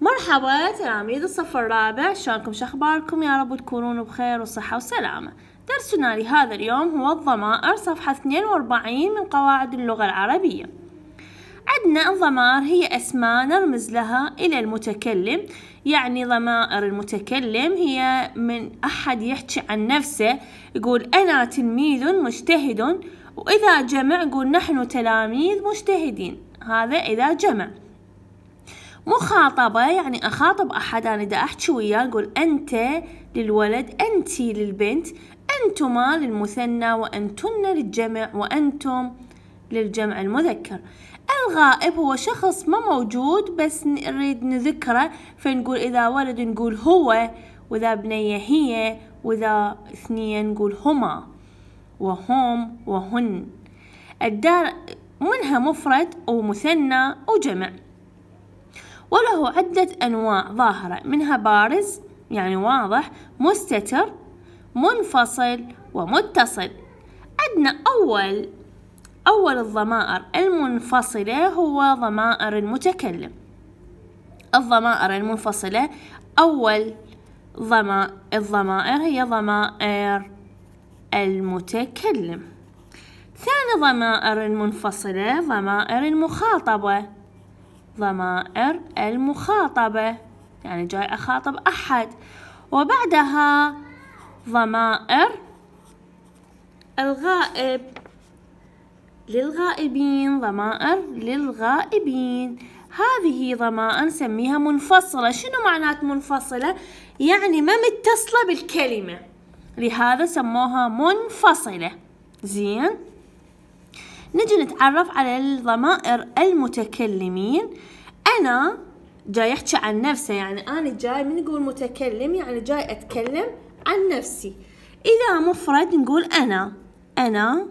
مرحبا تلاميذ الصف الرابع شلونكم شخباركم يا رب تكونون بخير وصحة وسلامة درسنا لهذا اليوم هو الضمائر صفحة 42 من قواعد اللغة العربية عندنا الضمائر هي أسماء نرمز لها إلى المتكلم يعني ضمائر المتكلم هي من أحد يحكي عن نفسه يقول أنا تلميذ مجتهد وإذا جمع يقول نحن تلاميذ مجتهدين هذا إذا جمع مخاطبة يعني أخاطب أحد أنا دا أحكي وياه أقول أنت للولد أنت للبنت أنتما للمثنى وأنتن للجمع وأنتم للجمع المذكر الغائب هو شخص ما موجود بس نريد نذكره فنقول إذا ولد نقول هو وإذا بنية هي وإذا اثنين نقول هما وهم وهن الدار منها مفرد ومثنى وجمع وله عدة أنواع ظاهرة منها بارز يعني واضح مستتر منفصل ومتصل عندنا أول أول الضمائر المنفصلة هو ضمائر المتكلم الضمائر المنفصلة أول ضما الضمائر هي ضمائر المتكلم ثاني ضمائر المنفصلة ضمائر المخاطبة ضمائر المخاطبة يعني جاي أخاطب أحد وبعدها ضمائر الغائب للغائبين ضمائر للغائبين هذه ضمائر نسميها منفصلة شنو معنات منفصلة؟ يعني ما متصلة بالكلمة لهذا سموها منفصلة زين نجي نتعرف على الضمائر المتكلمين أنا جاي أحكي عن نفسي يعني أنا جاي من نقول متكلم يعني جاي أتكلم عن نفسي إذا مفرد نقول أنا أنا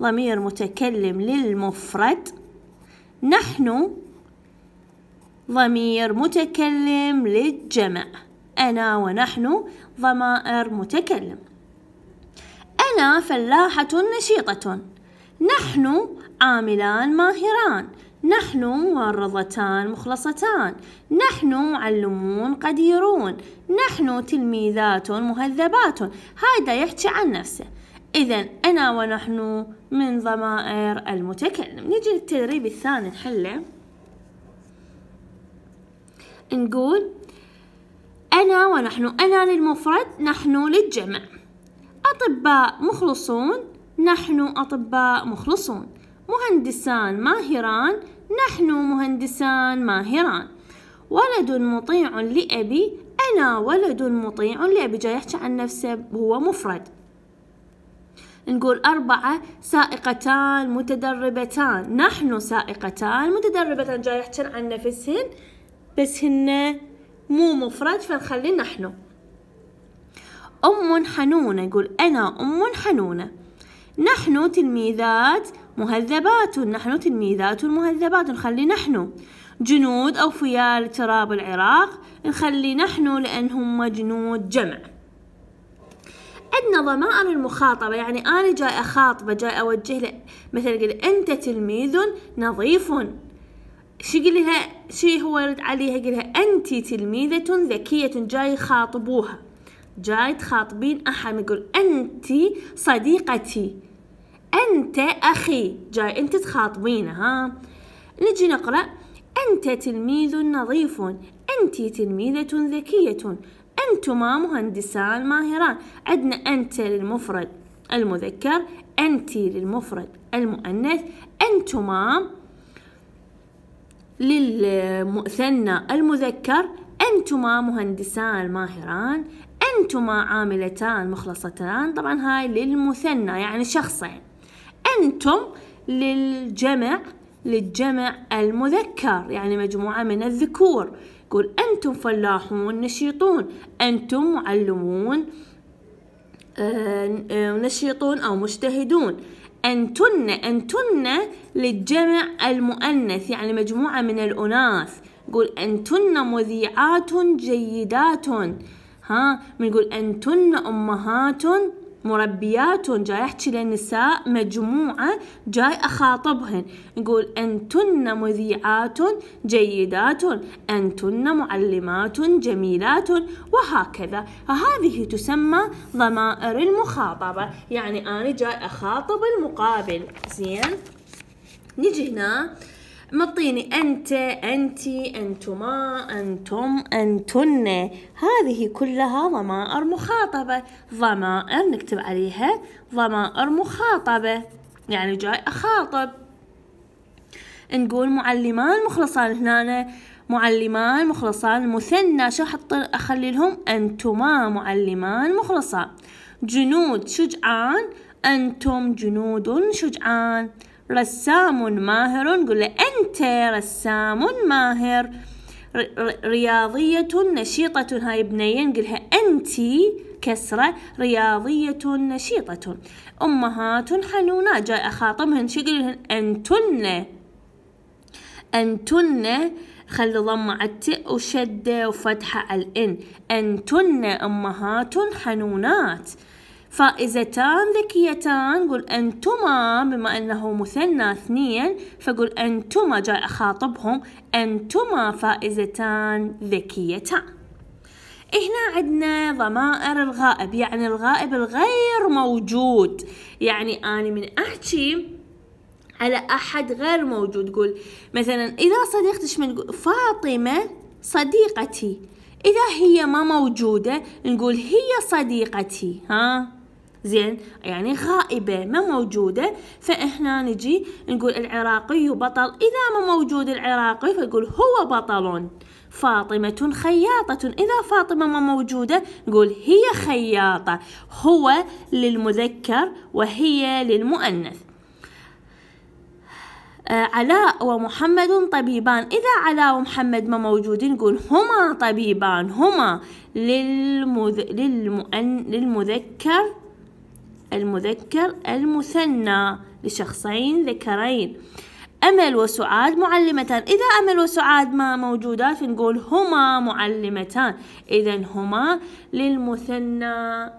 ضمير متكلم للمفرد نحن ضمير متكلم للجمع أنا ونحن ضمائر متكلم أنا فلاحة نشيطة نحن عاملان ماهران نحن معرضتان مخلصتان نحن معلمون قديرون نحن تلميذات مهذبات هذا يحكي عن نفسه إذا أنا ونحن من ضمائر المتكلم نجي للتدريب الثاني نحله نقول أنا ونحن أنا للمفرد نحن للجمع أطباء مخلصون نحن أطباء مخلصون مهندسان ماهران نحن مهندسان ماهران ولد مطيع لأبي أنا ولد مطيع لأبي جاي يحكي عن نفسه هو مفرد نقول أربعة سائقتان متدربتان نحن سائقتان متدربتان جاي يحكي عن نفسهن بس هن مو مفرد فنخلي نحن أم حنونة يقول أنا أم حنونة نحن تلميذات مهذبات نحن تلميذات مهذبات نخلي نحن جنود أو فيال تراب العراق نخلي نحن لأن هم جنود جمع عندنا ضمائر المخاطبة يعني أنا جاي أخاطبه جاي أوجه له مثلا قل أنت تلميذ نظيف شي قلها لها شي هو يرد عليها قلها لها أنت تلميذة ذكية جاي خاطبوها جاي تخاطبين أحد يقول أنت صديقتي أنت أخي جاي أنت تخاطبينه ها نجي نقرأ أنت تلميذ نظيف أنت تلميذة ذكية أنتما مهندسان ماهران عندنا أنت للمفرد المذكر أنت للمفرد المؤنث أنتما للمثنى المذكر أنتما مهندسان ماهران أنتما عاملتان مخلصتان طبعا هاي للمثنى يعني شخصين أنتم للجمع للجمع المذكر يعني مجموعة من الذكور يقول أنتم فلاحون نشيطون أنتم معلمون آه، آه، نشيطون أو مجتهدون أنتن أنتن للجمع المؤنث يعني مجموعة من الأناث قول أنتن مذيعات جيدات ها بنقول أنتن أمهات مربيات جاي احكي للنساء مجموعة جاي اخاطبهن نقول انتن مذيعات جيدات انتن معلمات جميلات وهكذا فهذه تسمى ضمائر المخاطبة يعني انا جاي اخاطب المقابل زين نجي هنا مطيني أنت أنتي أنتما أنتم أنتن هذه كلها ضمائر مخاطبة ضمائر نكتب عليها ضمائر مخاطبة يعني جاي أخاطب نقول معلمان مخلصان هنا معلمان مخلصان مثنى شو احط اخلي لهم انتما معلمان مخلصان جنود شجعان انتم جنود شجعان رسام ماهر قل أنت رسام ماهر رياضية نشيطة هاي بنية نقولها أنت كسرة رياضية نشيطة أمهات حنونات جاي أخاطبهن شقلهن أنتن أنتن خلي ضمة على الت وشدة وفتحة على الإن أنتن أمهات حنونات فائزتان ذكيتان قل أنتما بما أنه مثنى اثنين فقل أنتما جاي أخاطبهم أنتما فائزتان ذكيتان هنا عندنا ضمائر الغائب يعني الغائب الغير موجود يعني أنا من أحكي على أحد غير موجود قل مثلا إذا صديقتش من فاطمة صديقتي إذا هي ما موجودة نقول هي صديقتي ها زين يعني غائبة ما موجودة فإحنا نجي نقول العراقي بطل إذا ما موجود العراقي فنقول هو بطل فاطمة خياطة إذا فاطمة ما موجودة نقول هي خياطة هو للمذكر وهي للمؤنث آه، علاء ومحمد طبيبان إذا علاء ومحمد ما موجودين نقول هما طبيبان هما للمذ... للمؤن... للمذكر المذكر المثنى لشخصين ذكرين أمل وسعاد معلمتان إذا أمل وسعاد ما موجودات فنقول هما معلمتان إذا هما للمثنى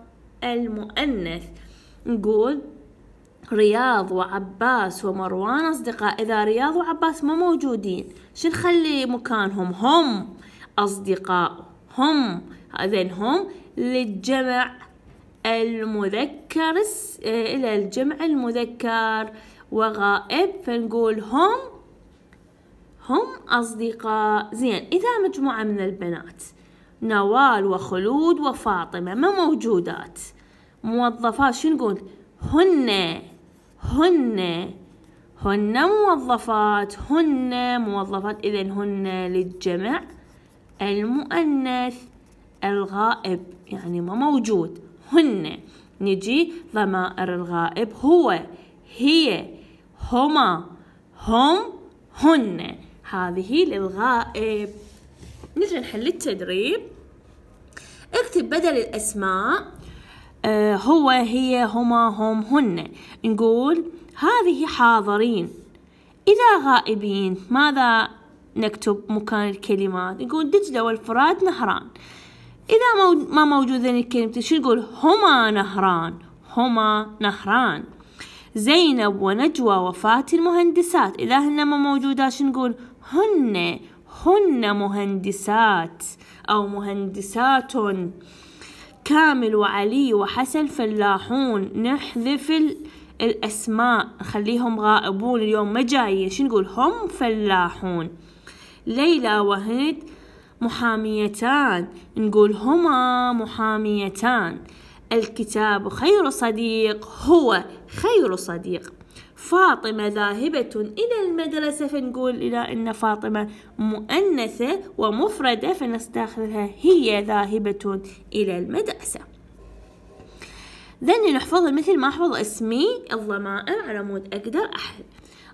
المؤنث نقول رياض وعباس ومروان أصدقاء إذا رياض وعباس ما موجودين شو نخلي مكانهم هم أصدقاء هم إذا هم للجمع المذكر آه، إلى الجمع المذكر وغائب فنقول هم هم أصدقاء زين إذا مجموعة من البنات نوال وخلود وفاطمة ما موجودات موظفات شو نقول هن هن هن موظفات هن موظفات إذا هن للجمع المؤنث الغائب يعني ما موجود هن نجي ضمائر الغائب هو هي هما هم هن هذه للغائب نجي نحل التدريب اكتب بدل الأسماء آه، هو هي هما هم هن نقول هذه حاضرين إذا غائبين ماذا نكتب مكان الكلمات نقول دجلة والفرات نهران إذا ما موجودين الكلمتين شو نقول هما نهران هما نهران زينب ونجوى وفاة المهندسات إذا هن ما موجودات شو نقول هن هن مهندسات أو مهندسات كامل وعلي وحسن فلاحون نحذف الأسماء نخليهم غائبون اليوم ما جايين شو نقول هم فلاحون ليلى وهند محاميتان نقول هما محاميتان الكتاب خير صديق هو خير صديق فاطمة ذاهبة إلى المدرسة فنقول إلى أن فاطمة مؤنثة ومفردة فنستخدمها هي ذاهبة إلى المدرسة ذني نحفظ مثل ما أحفظ اسمي الضمائر على مود أقدر أحل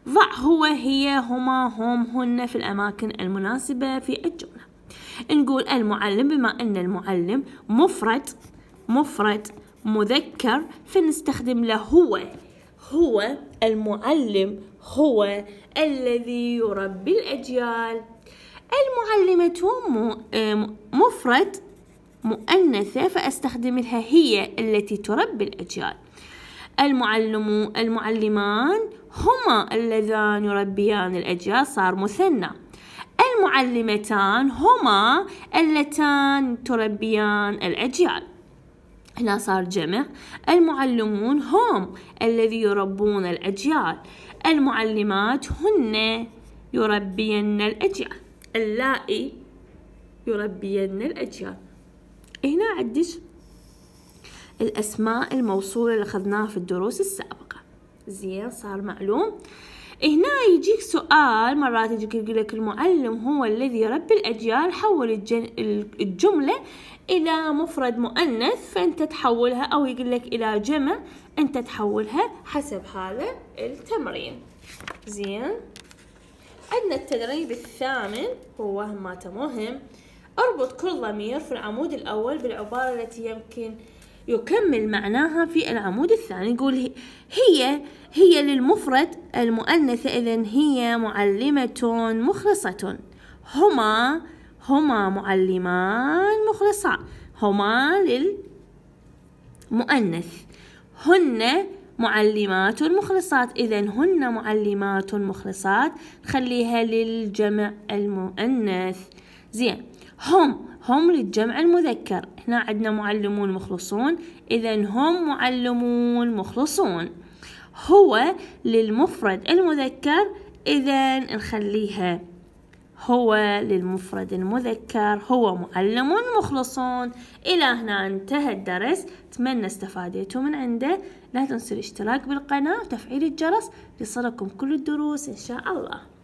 ضع هو هي هما هم هن في الأماكن المناسبة في الجملة نقول المعلم بما أن المعلم مفرد مفرد مذكر فنستخدم له هو هو المعلم هو الذي يربي الأجيال المعلمة مفرد مؤنثة فأستخدم لها هي التي تربي الأجيال المعلم المعلمان هما اللذان يربيان الأجيال صار مثنى المعلمتان هما اللتان تربيان الأجيال هنا صار جمع المعلمون هم الذي يربون الأجيال المعلمات هن يربين الأجيال اللائي يربين الأجيال هنا عدش الأسماء الموصولة اللي أخذناها في الدروس السابقة زين صار معلوم هنا يجيك سؤال مرات يجيك يقول لك المعلم هو الذي رب الأجيال حول الجملة إلى مفرد مؤنث فأنت تحولها أو يقول لك إلى جمع أنت تحولها حسب هذا التمرين زين عندنا التدريب الثامن هو هماته مهم اربط كل ضمير في العمود الأول بالعبارة التي يمكن يكمل معناها في العمود الثاني يقول هي هي للمفرد المؤنثة إذا هي معلمة مخلصة هما هما معلمان مخلصات هما للمؤنث هن معلمات مخلصات إذا هن معلمات مخلصات خليها للجمع المؤنث زين هم هم للجمع المذكر هنا عندنا معلمون مخلصون إذا هم معلمون مخلصون هو للمفرد المذكر إذا نخليها هو للمفرد المذكر هو معلم مخلصون إلى هنا انتهى الدرس أتمنى استفاديتوا من عنده لا تنسوا الاشتراك بالقناة وتفعيل الجرس لصلكم كل الدروس إن شاء الله